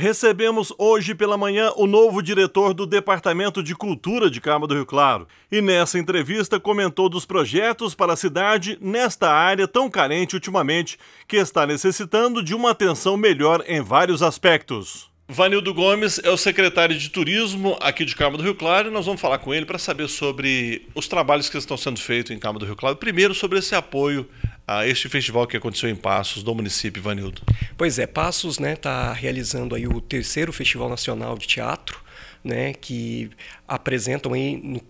Recebemos hoje pela manhã o novo diretor do Departamento de Cultura de Cabo do Rio Claro e nessa entrevista comentou dos projetos para a cidade nesta área tão carente ultimamente, que está necessitando de uma atenção melhor em vários aspectos. Vanildo Gomes é o secretário de Turismo aqui de Cabo do Rio Claro e nós vamos falar com ele para saber sobre os trabalhos que estão sendo feitos em Cabo do Rio Claro. Primeiro, sobre esse apoio a ah, este festival que aconteceu em Passos, do município, Vanildo? Pois é, Passos está né, tá realizando aí o terceiro Festival Nacional de Teatro, né, que apresentam aí no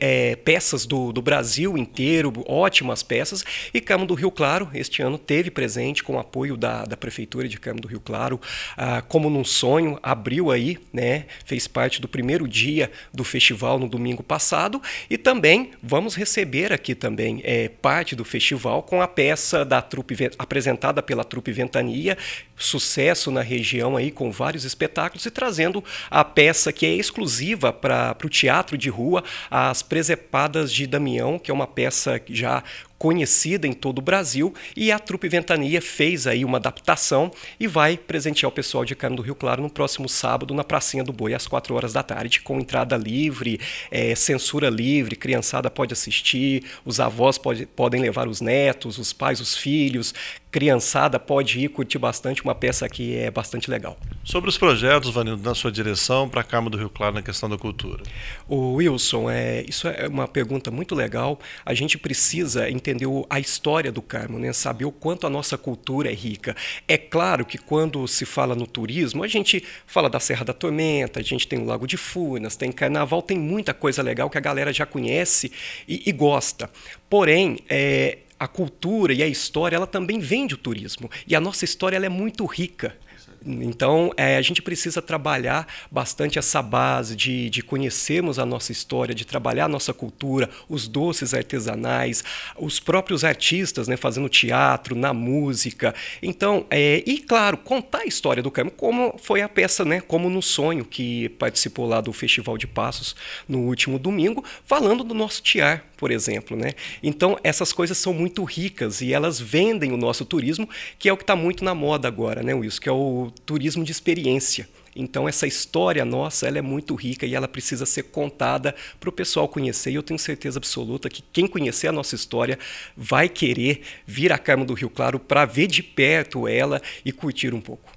é, peças do, do Brasil inteiro, ótimas peças, e Camo do Rio Claro, este ano teve presente com o apoio da, da Prefeitura de Camo do Rio Claro, ah, como num sonho, abriu aí, né, fez parte do primeiro dia do festival no domingo passado, e também vamos receber aqui também é, parte do festival com a peça da trupe apresentada pela trupe Ventania, sucesso na região aí com vários espetáculos e trazendo a peça que é exclusiva para o teatro de rua, a as Presepadas de Damião, que é uma peça já conhecida em todo o Brasil, e a Trupe Ventania fez aí uma adaptação e vai presentear o pessoal de Cano do Rio Claro no próximo sábado na Pracinha do Boi às 4 horas da tarde, com entrada livre, é, censura livre, criançada pode assistir, os avós pode, podem levar os netos, os pais, os filhos, criançada pode ir curtir bastante uma peça que é bastante legal. Sobre os projetos, Vanildo, na sua direção para a Câmara do Rio Claro na questão da cultura. O Wilson, é, isso é uma pergunta muito legal. A gente precisa entender entender a história do Carmo, né? saber o quanto a nossa cultura é rica. É claro que quando se fala no turismo, a gente fala da Serra da Tormenta, a gente tem o Lago de Furnas, tem Carnaval, tem muita coisa legal que a galera já conhece e, e gosta. Porém, é, a cultura e a história, ela também vem do turismo. E a nossa história ela é muito rica. Então, é, a gente precisa trabalhar bastante essa base de, de conhecermos a nossa história, de trabalhar a nossa cultura, os doces artesanais, os próprios artistas né, fazendo teatro, na música. Então, é, e claro, contar a história do Carmo, como foi a peça, né, como no sonho, que participou lá do Festival de Passos no último domingo, falando do nosso tiar, por exemplo. Né? Então, essas coisas são muito ricas e elas vendem o nosso turismo, que é o que está muito na moda agora, né, Wilson? Que é o turismo de experiência. Então essa história nossa, ela é muito rica e ela precisa ser contada para o pessoal conhecer. E eu tenho certeza absoluta que quem conhecer a nossa história vai querer vir à Carmo do Rio Claro para ver de perto ela e curtir um pouco.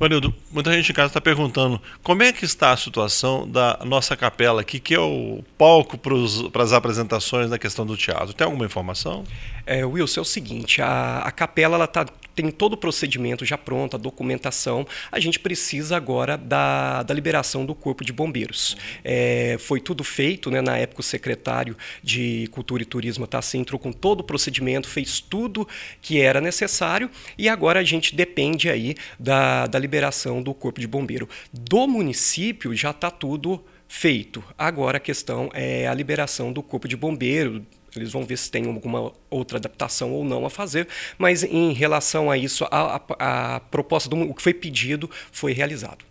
Manildo, é. muita gente em casa está perguntando como é que está a situação da nossa capela aqui, que é o palco para as apresentações na questão do teatro. Tem alguma informação? É, Wilson, é o seguinte, a, a capela está tem todo o procedimento já pronto, a documentação. A gente precisa agora da, da liberação do Corpo de Bombeiros. É, foi tudo feito, né? na época o secretário de Cultura e Turismo, Tassi, entrou com todo o procedimento, fez tudo que era necessário e agora a gente depende aí da, da liberação do Corpo de Bombeiro. Do município já está tudo feito. Agora a questão é a liberação do Corpo de Bombeiro, eles vão ver se tem alguma outra adaptação ou não a fazer, mas em relação a isso, a, a, a proposta do o que foi pedido foi realizado.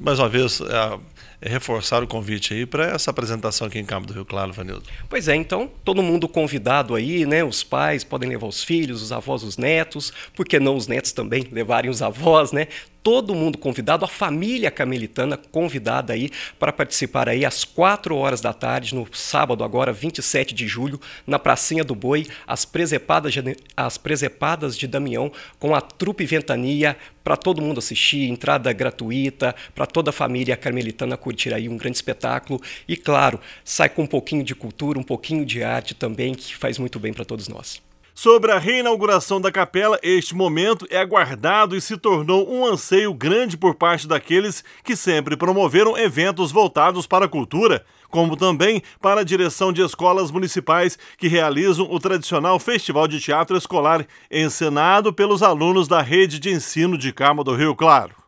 Mais uma vez, é, é, reforçar o convite aí para essa apresentação aqui em Campo do Rio Claro, Vanildo. Pois é, então todo mundo convidado aí, né? Os pais podem levar os filhos, os avós, os netos, por que não os netos também levarem os avós, né? todo mundo convidado, a família carmelitana convidada aí para participar aí às 4 horas da tarde, no sábado agora, 27 de julho, na Pracinha do Boi, as presepadas de, as presepadas de Damião com a trupe Ventania para todo mundo assistir, entrada gratuita, para toda a família carmelitana curtir aí um grande espetáculo e, claro, sai com um pouquinho de cultura, um pouquinho de arte também, que faz muito bem para todos nós. Sobre a reinauguração da capela, este momento é aguardado e se tornou um anseio grande por parte daqueles que sempre promoveram eventos voltados para a cultura, como também para a direção de escolas municipais que realizam o tradicional Festival de Teatro Escolar, encenado pelos alunos da rede de ensino de Cama do Rio Claro.